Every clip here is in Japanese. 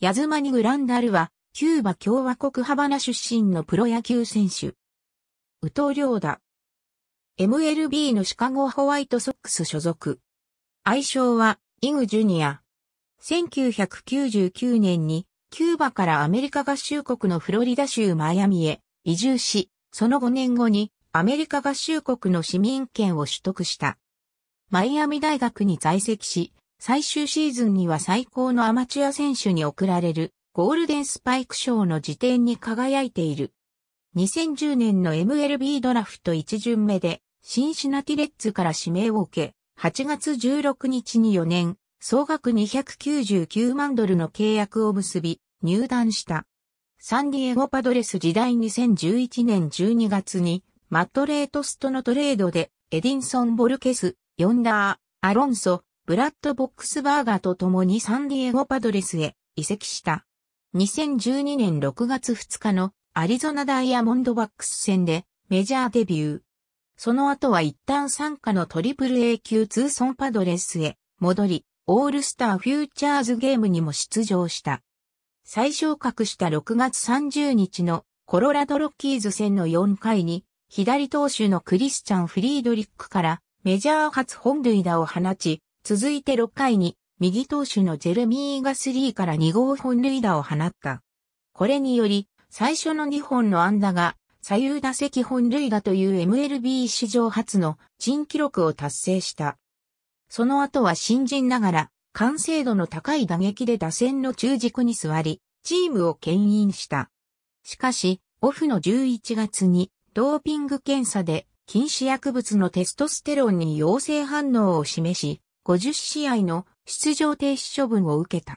ヤズマニ・グランダルは、キューバ共和国ハバナ出身のプロ野球選手。ウトリョーダ。MLB のシカゴホワイトソックス所属。愛称は、イグ・ジュニア。1999年に、キューバからアメリカ合衆国のフロリダ州マイアミへ移住し、その5年後にアメリカ合衆国の市民権を取得した。マイアミ大学に在籍し、最終シーズンには最高のアマチュア選手に贈られるゴールデンスパイク賞の辞典に輝いている。2010年の MLB ドラフト1巡目でシンシナティレッツから指名を受け、8月16日に4年、総額299万ドルの契約を結び、入団した。サンディエゴパドレス時代2011年12月に、マットレートスとのトレードで、エディンソン・ボルケス、ヨンダー、アロンソ、ブラッド・ボックスバーガーと共にサンディエゴ・パドレスへ移籍した。2012年6月2日のアリゾナダイヤモンドバックス戦でメジャーデビュー。その後は一旦参加のトリプル A 級ツーソンパドレスへ戻り、オールスターフューチャーズゲームにも出場した。最昇格した6月30日のコロラドロッキーズ戦の4回に、左投手のクリスチャン・フリードリックからメジャー初本塁打を放ち、続いて6回に、右投手のジェルミーが3から2号本塁打を放った。これにより、最初の2本の安打が、左右打席本塁打という MLB 史上初の新記録を達成した。その後は新人ながら、完成度の高い打撃で打線の中軸に座り、チームを牽引した。しかし、オフの11月に、ドーピング検査で禁止薬物のテストステロンに陽性反応を示し、50試合の出場停止処分を受けた。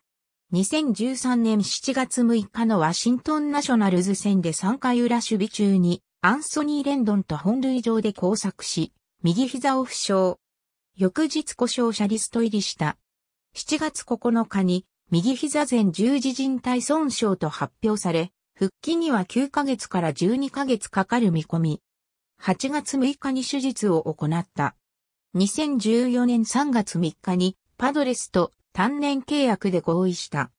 2013年7月6日のワシントンナショナルズ戦で3回裏守備中にアンソニー・レンドンと本塁上で交錯し、右膝を負傷。翌日故障者リスト入りした。7月9日に右膝前十字靭帯損傷と発表され、復帰には9ヶ月から12ヶ月かかる見込み。8月6日に手術を行った。2014年3月3日にパドレスと単年契約で合意した。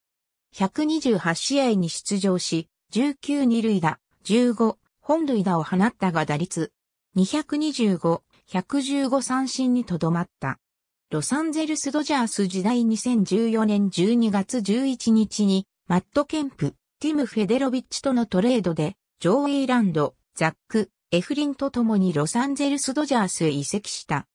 128試合に出場し、19二塁打、15本塁打を放ったが打率、225、115三振にとどまった。ロサンゼルスドジャース時代2014年12月11日に、マット・ケンプ、ティム・フェデロビッチとのトレードで、ジョー・イーランド、ザック、エフリンと共にロサンゼルスドジャースへ移籍した。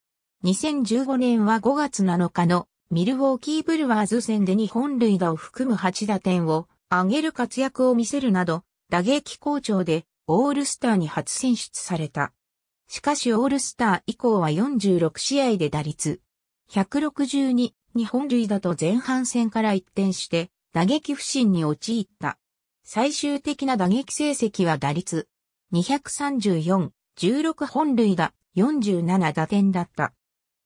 2015年は5月7日のミルウォーキーブルワーズ戦で2本塁打を含む8打点を上げる活躍を見せるなど、打撃好調でオールスターに初選出された。しかしオールスター以降は46試合で打率162、日本塁打と前半戦から一転して打撃不振に陥った。最終的な打撃成績は打率234、16本塁打、47打点だった。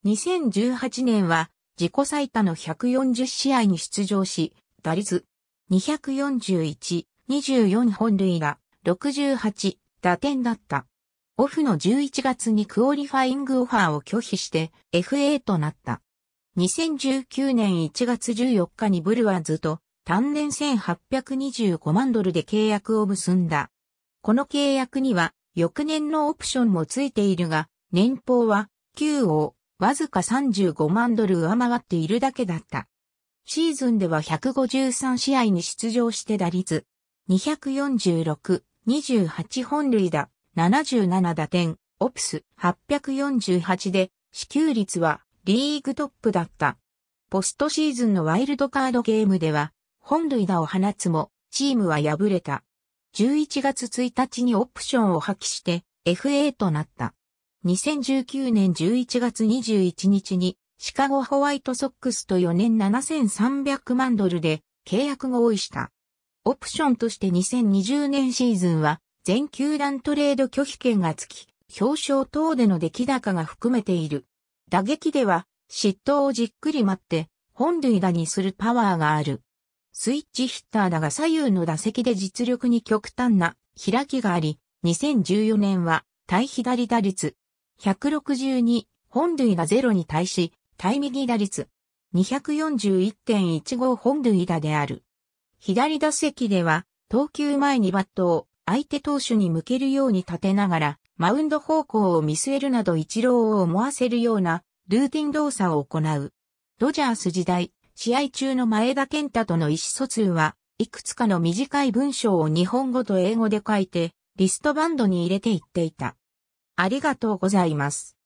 2018年は自己最多の140試合に出場し、打率241、24本塁打、68打点だった。オフの11月にクオリファイングオファーを拒否して FA となった。2019年1月14日にブルワーズと単年1825万ドルで契約を結んだ。この契約には翌年のオプションもついているが、年俸は9王わずか35万ドル上回っているだけだった。シーズンでは153試合に出場して打率246、28本塁打、77打点、オプス848で、支給率はリーグトップだった。ポストシーズンのワイルドカードゲームでは、本塁打を放つも、チームは敗れた。11月1日にオプションを破棄して、FA となった。2019年11月21日にシカゴホワイトソックスと4年7300万ドルで契約合意した。オプションとして2020年シーズンは全球団トレード拒否権がつき、表彰等での出来高が含めている。打撃では嫉妬をじっくり待って本塁打にするパワーがある。スイッチヒッターだが左右の打席で実力に極端な開きがあり、2014年は対左打率162、本塁打0に対し、対右打率、241.15本塁打である。左打席では、投球前にバットを相手投手に向けるように立てながら、マウンド方向を見据えるなど一郎を思わせるようなルーティン動作を行う。ドジャース時代、試合中の前田健太との意思疎通は、いくつかの短い文章を日本語と英語で書いて、リストバンドに入れていっていた。ありがとうございます。